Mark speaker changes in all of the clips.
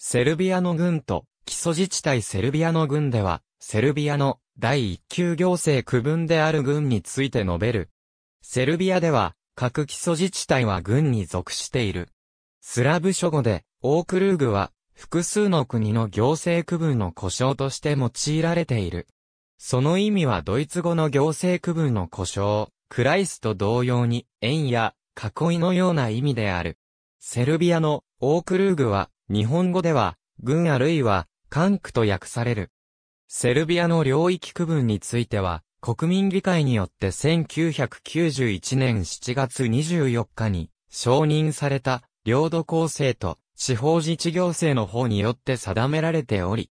Speaker 1: セルビアの軍と、基礎自治体セルビアの軍では、セルビアの第一級行政区分である軍について述べる。セルビアでは、各基礎自治体は軍に属している。スラブ諸語で、オークルーグは、複数の国の行政区分の故障として用いられている。その意味はドイツ語の行政区分の故障、クライスと同様に、円や囲いのような意味である。セルビアのオークルーグは日本語では、軍あるいは、管区と訳される。セルビアの領域区分については、国民議会によって1991年7月24日に承認された領土構成と地方自治行政の法によって定められており、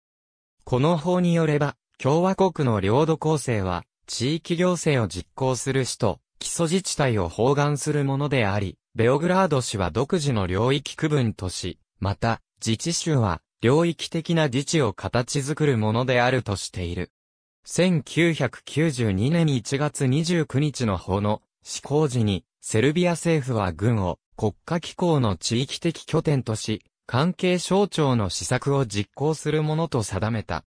Speaker 1: この法によれば共和国の領土構成は地域行政を実行する市と基礎自治体を包含するものであり、ベオグラード市は独自の領域区分とし、また自治州は、領域的な自治を形作るものであるとしている。1992年1月29日の法の施行時に、セルビア政府は軍を国家機構の地域的拠点とし、関係省庁の施策を実行するものと定めた。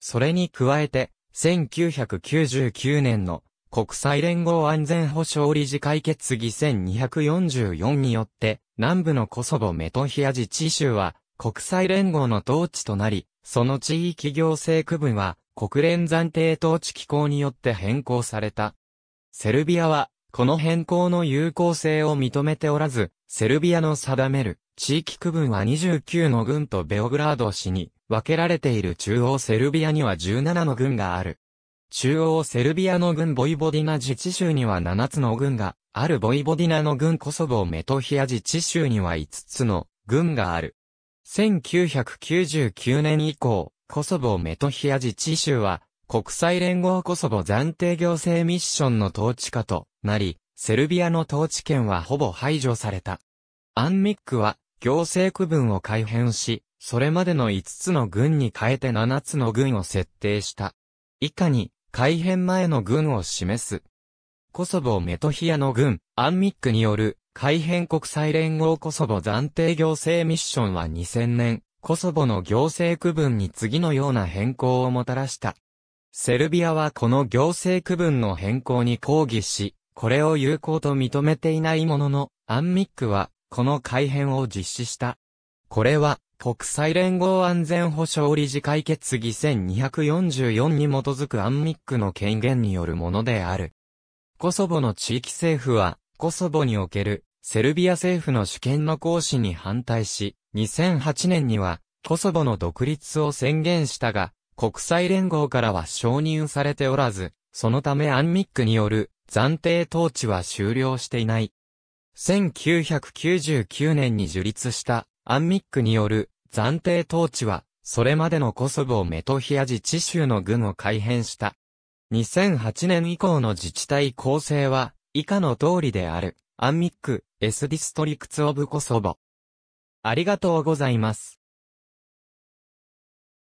Speaker 1: それに加えて、1999年の国際連合安全保障理事会決議1244によって、南部のコソボメトヒア自治州は国際連合の統治となり、その地域行政区分は国連暫定統治機構によって変更された。セルビアは、この変更の有効性を認めておらず、セルビアの定める地域区分は29の軍とベオグラード市に分けられている中央セルビアには17の軍がある。中央セルビアの軍ボイボディナ自治州には7つの軍があるボイボディナの軍コソボメトヒア自治州には5つの軍がある。1999年以降、コソボメトヒア自治州は、国際連合コソボ暫定行政ミッションの統治下となり、セルビアの統治権はほぼ排除された。アンミックは、行政区分を改変し、それまでの5つの軍に変えて7つの軍を設定した。以下に、改変前の軍を示す。コソボメトヒアの軍、アンミックによる改編国際連合コソボ暫定行政ミッションは2000年、コソボの行政区分に次のような変更をもたらした。セルビアはこの行政区分の変更に抗議し、これを有効と認めていないものの、アンミックは、この改編を実施した。これは、国際連合安全保障理事会決議1244に基づくアンミックの権限によるものである。コソボの地域政府は、コソボにおけるセルビア政府の主権の行使に反対し、2008年には、コソボの独立を宣言したが、国際連合からは承認されておらず、そのためアンミックによる暫定統治は終了していない。1999年に樹立したアンミックによる暫定統治は、それまでのコソボメトヒア自治州の軍を改変した。2008年以降の自治体構成は以下の通りである。アンミック、エスディストリクツオブコソボ。ありがとうございます。